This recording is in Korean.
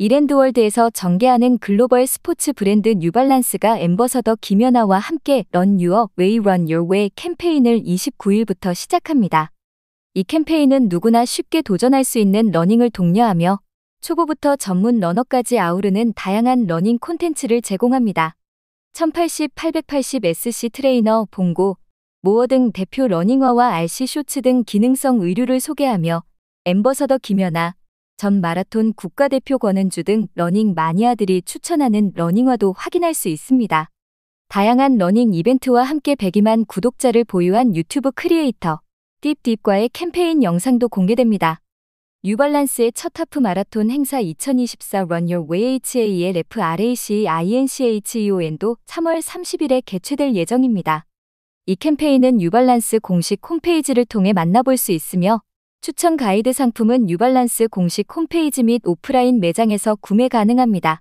이랜드월드에서 전개하는 글로벌 스포츠 브랜드 뉴발란스가 엠버서더 김연아와 함께 런 유어 웨이 런요 웨이 캠페인을 29일부터 시작합니다. 이 캠페인은 누구나 쉽게 도전할 수 있는 러닝을 독려하며 초보부터 전문 러너까지 아우르는 다양한 러닝 콘텐츠를 제공합니다. 1080, 880 SC 트레이너, 봉고, 모어 등 대표 러닝화와 RC 쇼츠 등 기능성 의류를 소개하며 엠버서더 김연아, 전 마라톤 국가대표 권은주 등 러닝 마니아들이 추천하는 러닝화도 확인할 수 있습니다. 다양한 러닝 이벤트와 함께 100위만 구독자를 보유한 유튜브 크리에이터 딥딥과의 캠페인 영상도 공개됩니다. 뉴발란스의 첫 하프 마라톤 행사 2024 Run Your Way HALF RAC INCHEON도 3월 30일에 개최될 예정입니다. 이 캠페인은 뉴발란스 공식 홈페이지를 통해 만나볼 수 있으며 추천 가이드 상품은 뉴발란스 공식 홈페이지 및 오프라인 매장에서 구매 가능합니다.